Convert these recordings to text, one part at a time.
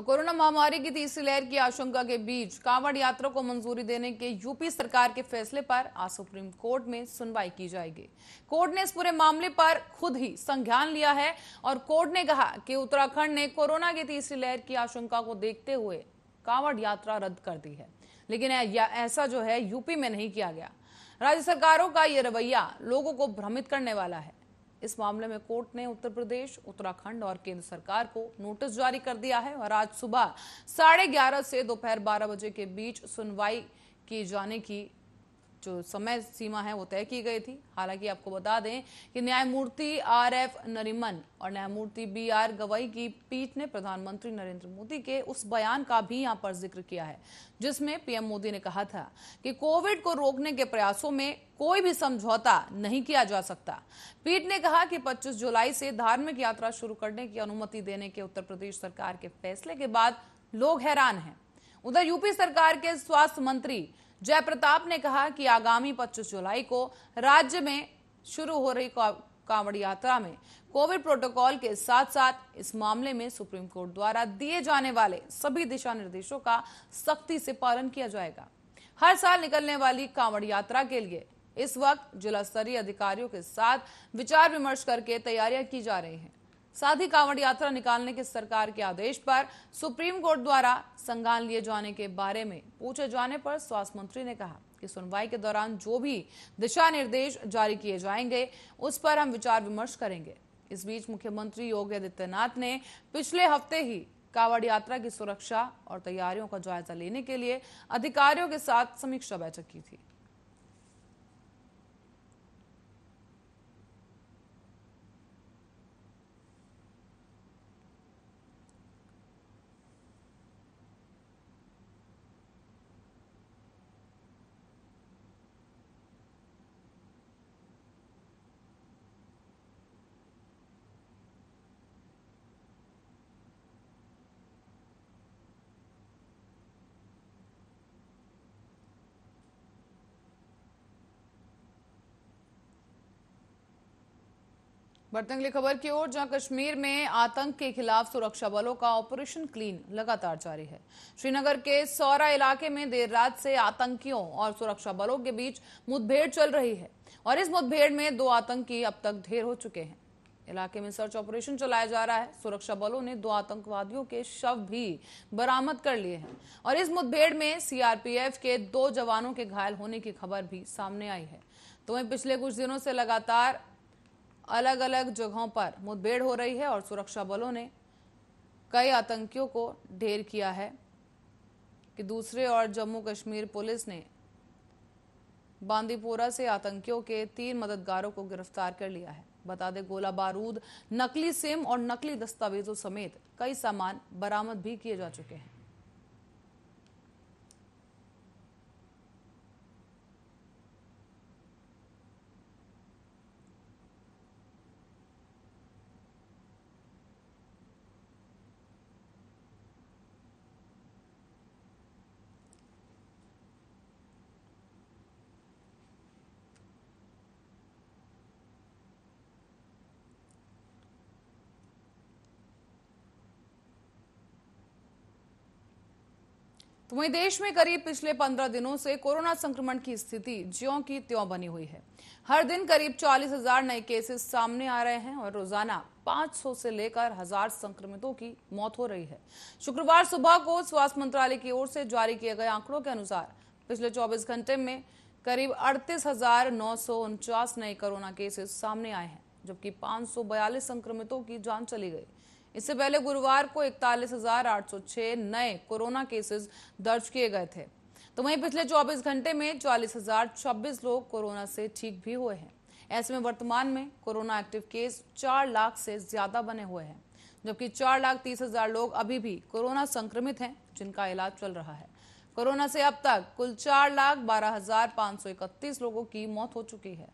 corona महामारी की तीसरी लहर की आशंका के बीच कांवड़ यात्रा को मंजूरी देने के यूपी सरकार के फैसले पर आज सुप्रीम कोर्ट में सुनवाई की जाएगी कोर्ट ने इस पूरे मामले पर खुद ही संज्ञान लिया है और कोर्ट ने कहा कि उत्तराखंड ने कोरोना की तीसरी लहर की आशंका को देखते हुए कांवड़ यात्रा रद्द कर दी है लेकिन ऐसा जो है यूपी में नहीं किया गया राज्य सरकारों का यह रवैया लोगों को भ्रमित करने वाला है इस मामले में कोर्ट ने उत्तर प्रदेश उत्तराखंड और केंद्र सरकार को नोटिस जारी कर दिया है और आज सुबह साढ़े ग्यारह से दोपहर बारह बजे के बीच सुनवाई किए जाने की जो समय सीमा है वो तय की गई थी हालांकि आपको बता दें कि न्यायमूर्ति आर एफ नरिमन और न्यायमूर्ति बी आर गवई की पीठ ने प्रधानमंत्री नरेंद्र मोदी के उस बयान का भी यहां पर जिक्र किया है जिसमें पीएम मोदी ने कहा था कि कोविड को रोकने के प्रयासों में कोई भी समझौता नहीं किया जा सकता पीठ ने कहा कि 25 जुलाई से धार्मिक यात्रा शुरू करने की अनुमति देने के उत्तर प्रदेश सरकार के फैसले के बाद लोग हैरान हैं उधर यूपी सरकार के स्वास्थ्य मंत्री जयप्रताप ने कहा कि आगामी 25 जुलाई को राज्य में शुरू हो रही कांवड़ यात्रा में कोविड प्रोटोकॉल के साथ साथ इस मामले में सुप्रीम कोर्ट द्वारा दिए जाने वाले सभी दिशा निर्देशों का सख्ती से पालन किया जाएगा हर साल निकलने वाली कांवड़ यात्रा के लिए इस वक्त जिला स्तरीय अधिकारियों के साथ विचार विमर्श करके तैयारियां की जा रही हैं साथ ही कांवड़ यात्रा निकालने के सरकार के आदेश पर सुप्रीम कोर्ट द्वारा संज्ञान लिए जाने के बारे में पूछे जाने पर स्वास्थ्य मंत्री ने कहा कि सुनवाई के दौरान जो भी दिशा निर्देश जारी किए जाएंगे उस पर हम विचार विमर्श करेंगे इस बीच मुख्यमंत्री योगी आदित्यनाथ ने पिछले हफ्ते ही कावड़ यात्रा की सुरक्षा और तैयारियों का जायजा लेने के लिए अधिकारियों के साथ समीक्षा बैठक की थी बढ़ते अगली खबर की ओर जहां कश्मीर में आतंक के खिलाफ सुरक्षा बलों का ऑपरेशन क्लीन लगातार जारी है श्रीनगर के सौरा इलाके में देर रात से आतंकियों और सुरक्षा बलों के बीच मुठभेड़ चल रही है और इस मुठभेड़ में दो आतंकी अब तक ढेर हो चुके हैं इलाके में सर्च ऑपरेशन चलाया जा रहा है सुरक्षा बलों ने दो आतंकवादियों के शव भी बरामद कर लिए हैं और इस मुठभेड़ में सीआरपीएफ के दो जवानों के घायल होने की खबर भी सामने आई है तो वहीं पिछले कुछ दिनों से लगातार अलग अलग जगहों पर मुठभेड़ हो रही है और सुरक्षा बलों ने कई आतंकियों को ढेर किया है कि दूसरे और जम्मू कश्मीर पुलिस ने बांदीपोरा से आतंकियों के तीन मददगारों को गिरफ्तार कर लिया है बता दें गोला बारूद नकली सिम और नकली दस्तावेजों समेत कई सामान बरामद भी किए जा चुके हैं तो वहीं देश में करीब पिछले पंद्रह दिनों से कोरोना संक्रमण की स्थिति ज्यो की त्यों बनी हुई है हर दिन करीब चालीस हजार नए केसेस सामने आ रहे हैं और रोजाना 500 से लेकर हजार संक्रमितों की मौत हो रही है शुक्रवार सुबह को स्वास्थ्य मंत्रालय की ओर से जारी किए गए आंकड़ों के अनुसार पिछले 24 घंटे में करीब अड़तीस हजार नौ सौ उनचास नए कोरोना केसेस सामने आए हैं जबकि पांच संक्रमितों की जान चली गई इससे पहले गुरुवार को इकतालीस नए कोरोना केसेस दर्ज किए गए थे तो वहीं पिछले 24 घंटे में चालीस लोग कोरोना से ठीक भी हुए हैं ऐसे में वर्तमान में कोरोना एक्टिव केस चार लाख से ज्यादा बने हुए हैं जबकि चार लाख तीस हजार लोग अभी भी कोरोना संक्रमित हैं जिनका इलाज चल रहा है कोरोना से अब तक कुल चार लाख बारह हजार पांच सौ इकतीस लोगों की मौत हो चुकी है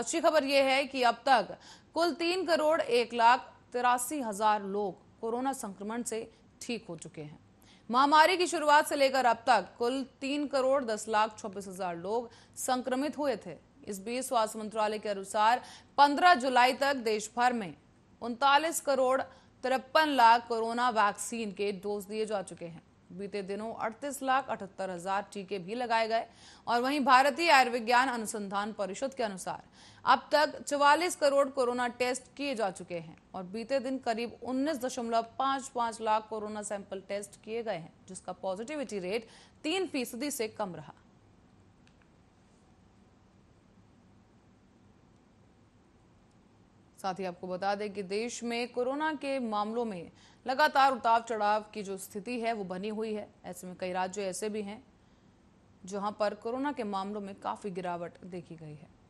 अच्छी खबर यह है कि अब तक कुल तीन करोड़ एक लाख तिरासी हजार लोग कोरोना संक्रमण से ठीक हो चुके हैं महामारी की शुरुआत से लेकर अब तक कुल तीन करोड़ दस लाख छब्बीस हजार लोग संक्रमित हुए थे इस बीच स्वास्थ्य मंत्रालय के अनुसार 15 जुलाई तक देश भर में उनतालीस करोड़ तिरपन लाख कोरोना वैक्सीन के डोज दिए जा चुके हैं बीते दिनों अड़तीस लाख अठहत्तर हजार टीके भी लगाए गए और वहीं भारतीय आयुर्विज्ञान अनुसंधान परिषद के अनुसार अब तक 44 करोड़ कोरोना टेस्ट किए जा चुके हैं और बीते दिन करीब 19.55 लाख कोरोना सैंपल टेस्ट किए गए हैं जिसका पॉजिटिविटी रेट तीन फीसदी से कम रहा साथ ही आपको बता दें कि देश में कोरोना के मामलों में लगातार उतार चढ़ाव की जो स्थिति है वो बनी हुई है ऐसे में कई राज्य ऐसे भी हैं जहां पर कोरोना के मामलों में काफ़ी गिरावट देखी गई है